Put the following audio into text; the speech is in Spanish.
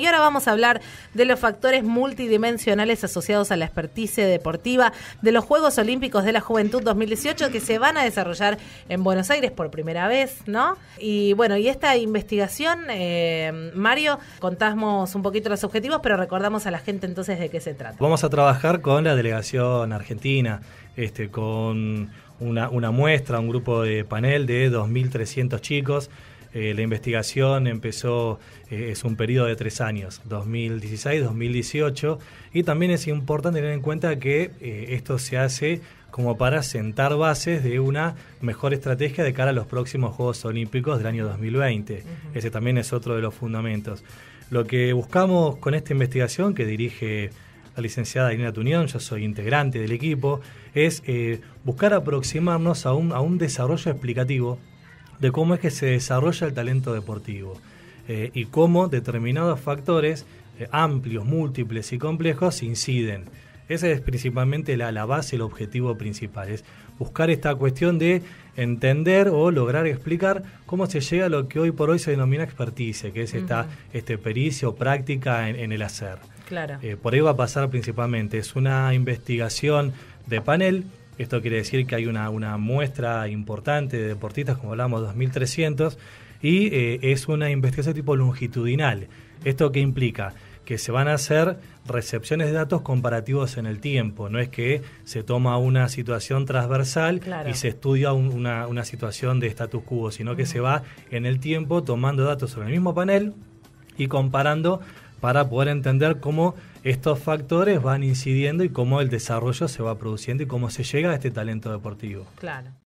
Y ahora vamos a hablar de los factores multidimensionales asociados a la experticia deportiva de los Juegos Olímpicos de la Juventud 2018 que se van a desarrollar en Buenos Aires por primera vez, ¿no? Y bueno, y esta investigación, eh, Mario, contamos un poquito los objetivos, pero recordamos a la gente entonces de qué se trata. Vamos a trabajar con la delegación argentina, este, con una muestra, un grupo de panel de 2.300 chicos eh, la investigación empezó, eh, es un periodo de tres años, 2016-2018, y también es importante tener en cuenta que eh, esto se hace como para sentar bases de una mejor estrategia de cara a los próximos Juegos Olímpicos del año 2020. Ese también es otro de los fundamentos. Lo que buscamos con esta investigación que dirige la licenciada Irina Tunión, yo soy integrante del equipo, es buscar aproximarnos a un desarrollo explicativo de cómo es que se desarrolla el talento deportivo eh, y cómo determinados factores eh, amplios, múltiples y complejos inciden. Ese es principalmente la, base, el objetivo principal, es buscar esta cuestión de entender o lograr explicar cómo se llega a lo que hoy por hoy se denomina experticia, que es esta este pericia o práctica en, el hacer. Claro. Eh, por ahí va a pasar principalmente, es una investigación de panel esto quiere decir que hay una, muestra importante de deportistas, como hablamos, 2.300, y eh, es una investigación tipo longitudinal. ¿Esto qué implica? que se van a hacer recepciones de datos comparativos en el tiempo. No es que se toma una situación transversal y se estudia una, situación de status quo, sino que se va en el tiempo tomando datos sobre el mismo panel y comparando para poder entender cómo estos factores van incidiendo y cómo el desarrollo se va produciendo y cómo se llega a este talento deportivo. Claro.